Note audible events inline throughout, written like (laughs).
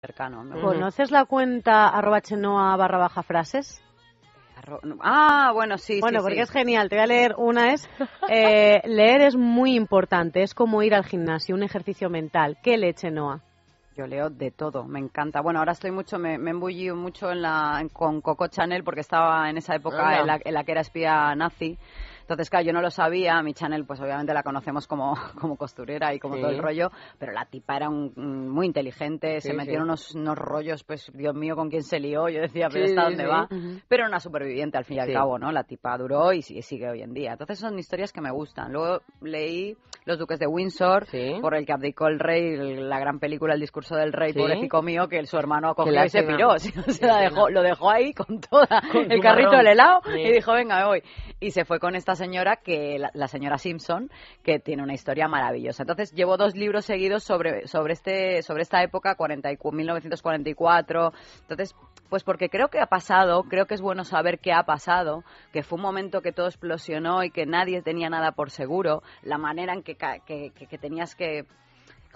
cercano. ¿Conoces la cuenta arroba chenoa barra baja frases? Ah, bueno, sí. Bueno, porque es genial. Te voy a leer una. Es eh, (laughs) leer es muy importante. Es como ir al gimnasio, un ejercicio mental. ¿Qué lee Chenoa? Yo leo de todo, me encanta. Bueno, ahora estoy mucho, me, me embullí mucho en la, con Coco Chanel porque estaba en esa época en la, en la que era espía nazi. Entonces, claro, yo no lo sabía, mi Chanel, pues obviamente la conocemos como, (laughs) como costurera y como todo el rollo, pero la tipa era mm, muy inteligente, se metió en unos, unos, rollos, pues Dios mío, con quién se lió, yo decía, pero ¿hasta dónde va? Pero una superviviente al fin y al cabo, ¿no? La tipa duró y sigue, hoy en día. Entonces son historias que me gustan. Luego leí Los Duques de Windsor, por el que abdicó el rey, la gran película El discurso del rey, pobrecito mío, que su hermano acogió y se piró, (laughs) lo dejó ahí con toda el carrito del helado y dijo, venga, me voy. Y se fue con estas señora, que la, señora Simpson, que tiene una historia maravillosa. Entonces, llevo dos libros seguidos sobre, sobre, este, sobre esta época, 1944. Entonces, pues porque creo que ha pasado, creo que es bueno saber qué ha pasado, que fue un momento que todo explosionó y que nadie tenía nada por seguro, la manera en que, que tenías que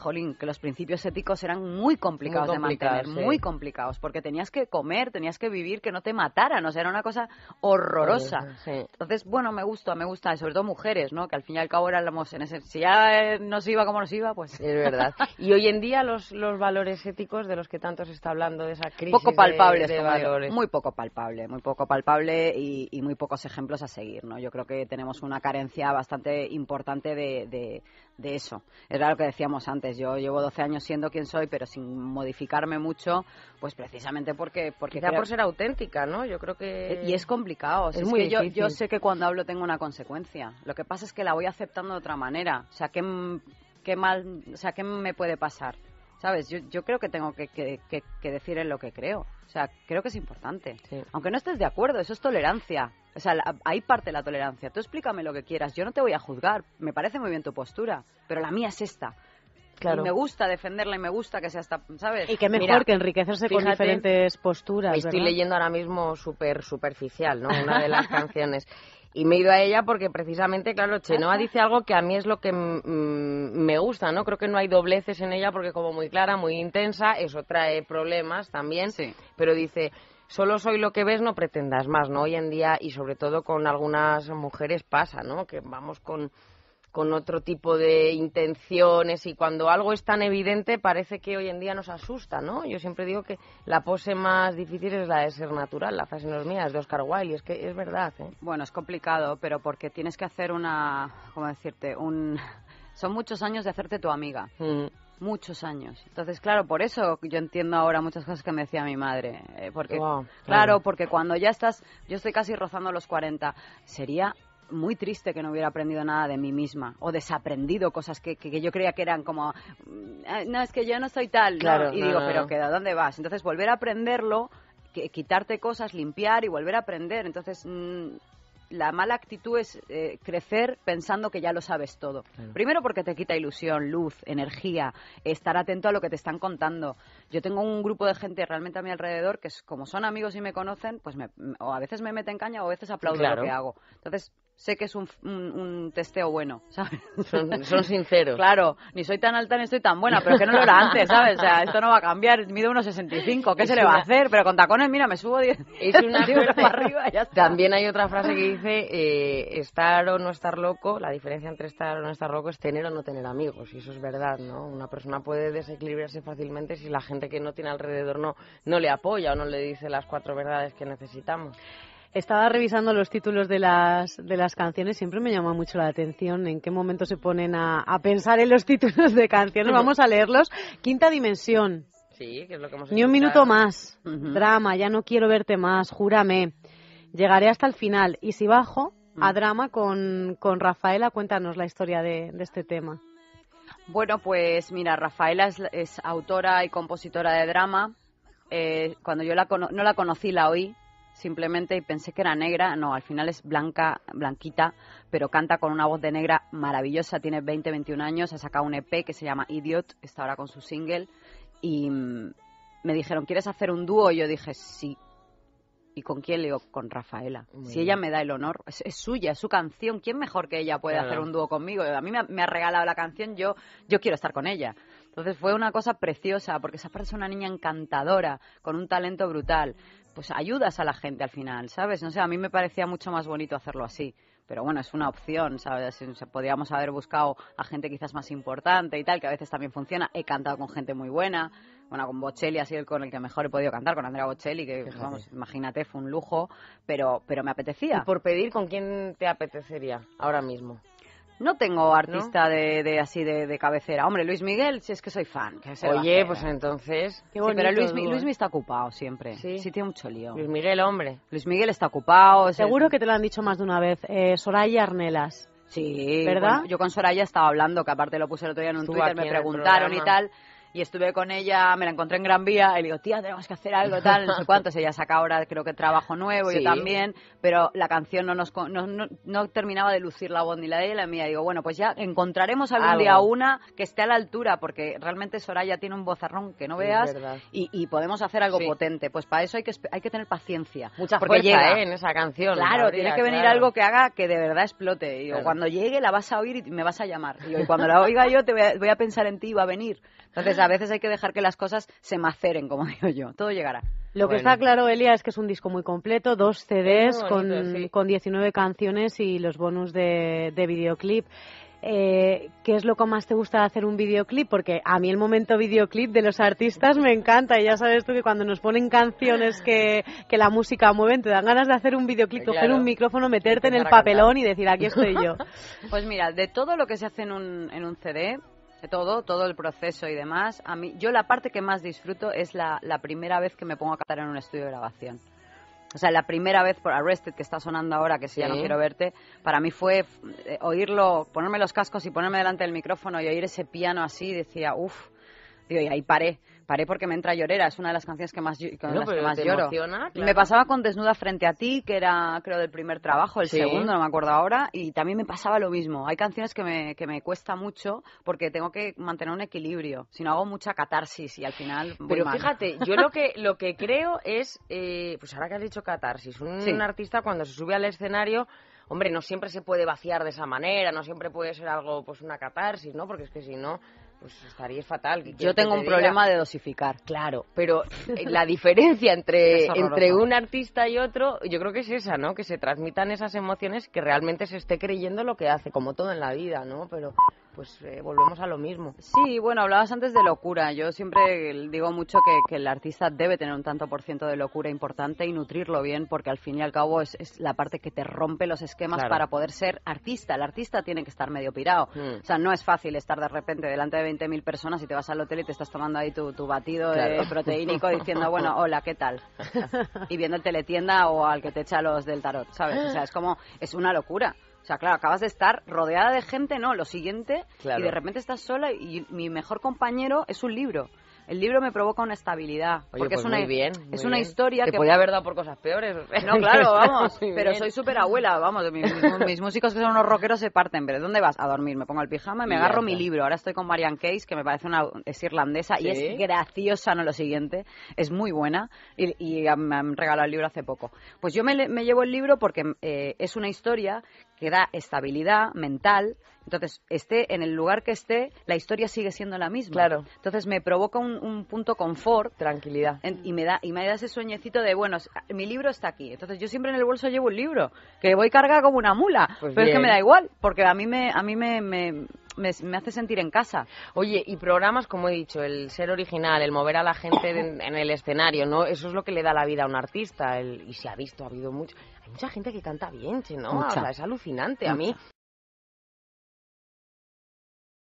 jolín, que los principios éticos eran muy complicados, de mantener, muy complicados, porque tenías que comer, tenías que vivir, que no te mataran, o sea, era una cosa horrorosa. Entonces, bueno, me gusta, me gusta, sobre todo mujeres, ¿no? Que al fin y al cabo éramos en ese, si ya eh, nos iba como nos iba, pues... Es verdad. y hoy en día los, los valores éticos de los que tanto se está hablando, de esa crisis poco palpables, de, valores. Muy poco palpable, muy poco palpable y, muy pocos ejemplos a seguir, ¿no? Yo creo que tenemos una carencia bastante importante de, de eso. Era lo que decíamos antes, yo llevo 12 años siendo quien soy, pero sin modificarme mucho, pues precisamente porque... porque Quizá por ser auténtica, ¿no? Yo creo que... Eh, y es complicado, yo, yo, sé que cuando hablo tengo una consecuencia, lo que pasa es que la voy aceptando de otra manera, o sea, ¿qué, qué mal, o sea, ¿qué me puede pasar? ¿Sabes? Yo, creo que tengo que, decir en lo que creo. O sea, creo que es importante. Aunque no estés de acuerdo, eso es tolerancia. O sea, la, ahí parte la tolerancia. Tú explícame lo que quieras, yo no te voy a juzgar. Me parece muy bien tu postura, pero la mía es esta. Claro. Y me gusta defenderla y me gusta que sea esta, ¿sabes? Y que mejor que enriquecerse con diferentes posturas. Estoy leyendo ahora mismo súper superficial, ¿no? Una de las (laughs) canciones. Y me he ido a ella porque precisamente, claro, Chenoa dice algo que a mí es lo que me gusta, ¿no? Creo que no hay dobleces en ella porque como muy clara, muy intensa, eso trae problemas también, sí. pero dice, solo soy lo que ves, no pretendas más, ¿no? Hoy en día, y sobre todo con algunas mujeres pasa, ¿no? Que vamos con con otro tipo de intenciones y cuando algo es tan evidente parece que hoy en día nos asusta, ¿no? Yo siempre digo que la pose más difícil es la de ser natural, la fase no es mía, de Oscar Wilde, y es que es verdad. ¿eh? Bueno, es complicado, pero porque tienes que hacer una, ¿cómo decirte? Un... Son muchos años de hacerte tu amiga. Mm. muchos años. Entonces, claro, por eso yo entiendo ahora muchas cosas que me decía mi madre. Eh, porque, claro, porque cuando ya estás, yo estoy casi rozando los 40, sería muy triste que no hubiera aprendido nada de mí misma o desaprendido cosas que, que, yo creía que eran como, mm, no, es que yo no soy tal, y digo, pero ¿qué, dónde vas? Entonces, volver a aprenderlo, quitarte cosas, limpiar y volver a aprender. Entonces, mm, la mala actitud es eh, crecer pensando que ya lo sabes todo. Primero porque te quita ilusión, luz, energía, estar atento a lo que te están contando. Yo tengo un grupo de gente realmente a mi alrededor que es, como son amigos y me conocen, pues me, o a veces me meten caña o a veces aplaudo lo que hago. Entonces sé que es un, un, testeo bueno, (laughs) ¿sabes? Son, sinceros. Claro, ni soy tan alta ni estoy tan buena, pero que no lo era antes, ¿sabes? O sea, esto no va a cambiar, mido 65, ¿qué se le va a hacer? Pero con tacones, mira, me subo 10 Es una (laughs) para arriba ya está. También hay otra frase que dice, eh, estar o no estar loco, la diferencia entre estar o no estar loco es tener o no tener amigos, y eso es verdad, ¿no? Una persona puede desequilibrarse fácilmente si la gente que no tiene alrededor no, no le apoya o no le dice las cuatro verdades que necesitamos. Estaba revisando los títulos de las, de las canciones, siempre me llama mucho la atención en qué momento se ponen a, pensar en los (laughs) títulos de canciones. Vamos a leerlos. Quinta dimensión. Ni un minuto más. Drama, ya no quiero verte más, júrame. Llegaré hasta el final. Y si bajo a mm. drama con, Rafaela, cuéntanos la historia de, este tema. Bueno, pues mira, Rafaela es, autora y compositora de drama. Eh, cuando yo la, no la conocí, la oí simplemente y pensé que era negra, no, al final es blanca, blanquita, pero canta con una voz de negra maravillosa, tiene 20, 21 años, ha sacado un EP que se llama Idiot, está ahora con su single y mm, me dijeron, ¿quieres hacer un dúo? Y yo dije, sí, ¿Y con quién leo? Con Rafaela. si ella me da el honor, es, suya, es su canción. ¿Quién mejor que ella puede hacer un dúo conmigo? A mí me ha, regalado la canción, yo, yo quiero estar con ella. Entonces fue una cosa preciosa, porque esa parte es una niña encantadora, con un talento brutal. Pues ayudas a la gente al final, ¿sabes? No sé, a mí me parecía mucho más bonito hacerlo así pero bueno, es una opción, ¿sabes? Podríamos haber buscado a gente quizás más importante y tal, que a veces también funciona. He cantado con gente muy buena, bueno, con Bocelli ha sido con el que mejor he podido cantar, con Andrea Bocelli, que vamos, imagínate, fue un lujo, pero, pero me apetecía. por pedir con quién te apetecería ahora mismo? No tengo artista De, así de, cabecera. Hombre, Luis Miguel, si es que soy fan. Oye, pues entonces. pero Luis, Luis, está ocupado siempre. ¿Sí? sí, tiene mucho lío. Luis Miguel, hombre. Luis Miguel está ocupado. Seguro que te lo han dicho más de una vez. Eh, Soraya Arnelas. Sí, ¿verdad? yo con Soraya estaba hablando, que aparte lo puse el otro día en un Twitter, me preguntaron y tal y estuve con ella, me la encontré en Gran Vía, y le digo, tía, tenemos que hacer algo, tal, no sé cuántos. Ella saca ahora, creo que trabajo nuevo, y yo también, pero la canción no, nos, no, no, terminaba de lucir la voz ni la de ella y la mía. Digo, bueno, pues ya encontraremos algún día una que esté a la altura, porque realmente Soraya tiene un bozarrón que no veas y, podemos hacer algo potente. Pues para eso hay que, hay que tener paciencia. Mucha porque llega. ¿eh? en esa canción. Claro, tiene que venir algo que haga que de verdad explote. y cuando llegue la vas a oír y me vas a llamar. y cuando la oiga yo te voy a, voy a pensar en ti y va a venir. Entonces a veces hay que dejar que las cosas se maceren, como (laughs) digo yo. Todo llegará. Lo que está claro, Elia, es que es un disco muy completo, dos CDs con, 19 canciones y los bonus de, videoclip. Eh, ¿qué es lo que más te gusta de hacer un videoclip? Porque a mí el momento videoclip de los artistas me encanta y ya sabes tú que cuando nos ponen canciones que, la música mueven, te dan ganas de hacer un videoclip, coger un micrófono, meterte en el papelón y decir, aquí estoy yo. (laughs) Pues mira, de todo lo que se hace en un, en un CD, todo, todo el proceso y demás. A mí, yo la parte que más disfruto es la, la primera vez que me pongo a cantar en un estudio de grabación. O sea, la primera vez por Arrested, que está sonando ahora, que si ya no quiero verte, para mí fue eh, oírlo, ponerme los cascos y ponerme delante del micrófono y oír ese piano así, decía, uff, y ahí paré. Paré porque me entra llorera, es una de las canciones que más, más lloro. Emociona, Me pasaba con Desnuda frente a ti, que era creo del primer trabajo, el segundo, no me acuerdo ahora, y también me pasaba lo mismo. Hay canciones que me, que me cuesta mucho porque tengo que mantener un equilibrio, si no hago mucha catarsis y al final... Pero fíjate, yo lo que, lo que (laughs) creo es, eh, pues ahora que has dicho catarsis, un, un artista cuando se sube al escenario hombre, no siempre se puede vaciar de esa manera, no siempre puede ser algo, pues una catarsis, ¿no? Porque es que si no, pues estaría fatal. Yo tengo un problema de dosificar. Claro, pero eh, la diferencia entre, (laughs) entre un artista y otro, yo creo que es esa, ¿no? Que se transmitan esas emociones que realmente se esté creyendo lo que hace, como todo en la vida, ¿no? Pero pues eh, volvemos a lo mismo. Sí, bueno, hablabas antes de locura. Yo siempre digo mucho que, el artista debe tener un tanto por ciento de locura importante y nutrirlo bien, porque al fin y al cabo es, la parte que te rompe los esquemas para poder ser artista. El artista tiene que estar medio pirado. Hmm. O sea, no es fácil estar de repente delante de 20.000 personas y te vas al hotel y te estás tomando ahí tu, batido de proteínico (laughs) diciendo, bueno, hola, ¿qué tal? (laughs) Y viendo el teletienda o al que te echa los del tarot, ¿sabes? O sea, es como, es una locura. O sea, claro, acabas de estar rodeada de gente, ¿no? Lo siguiente, y de repente estás sola y mi mejor compañero es un libro. El libro me provoca una estabilidad. porque pues es una, es una historia Te que. podía haber dado por cosas peores. (laughs) No, claro, (laughs) vamos. pero soy súper abuela, vamos. Mis, músicos que son unos rockeros se parten. Pero ¿dónde vas? A dormir. Me pongo el pijama y me agarro mi libro. Ahora estoy con Marianne Case, que me parece una. es irlandesa y es graciosa, no lo siguiente. Es muy buena y, me han regalado el libro hace poco. Pues yo me, llevo el libro porque eh, es una historia que da estabilidad mental. Entonces, esté en el lugar que esté, la historia sigue siendo la misma. Claro. Entonces, me provoca un, punto confort. Tranquilidad. y, me da, y me da ese sueñecito de, bueno, ah, mi libro está aquí. Entonces, yo siempre en el bolso llevo un libro, que voy cargada como una mula. Pues pero es que me da igual, porque a mí me, a mí me, me me, hace sentir en casa. Oye, y programas, como he dicho, el ser original, el mover a la gente (laughs) en, el escenario, ¿no? Eso es lo que le da la vida a un artista. El, y se ha visto, ha habido mucho. Hay mucha gente que canta bien, ¿no? es alucinante. A mí